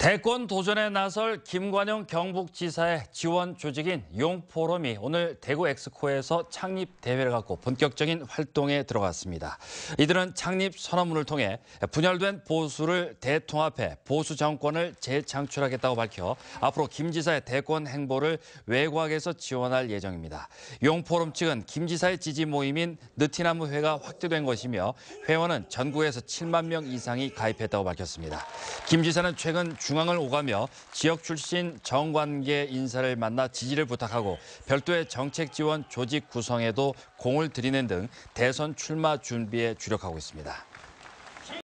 대권 도전에 나설 김관영 경북지사의 지원 조직인 용포럼이 오늘 대구 엑스코에서 창립 대회를 갖고 본격적인 활동에 들어갔습니다. 이들은 창립 선언문을 통해 분열된 보수를 대통합해 보수 정권을 재창출하겠다고 밝혀 앞으로 김 지사의 대권 행보를 외곽에서 지원할 예정입니다. 용포럼 측은 김 지사의 지지 모임인 느티나무 회가 확대된 것이며 회원은 전국에서 7만 명 이상이 가입했다고 밝혔습니다. 김 지사는 최근 중앙을 오가며 지역 출신 정관계 인사를 만나 지지를 부탁하고 별도의 정책 지원 조직 구성에도 공을 들이는 등 대선 출마 준비에 주력하고 있습니다.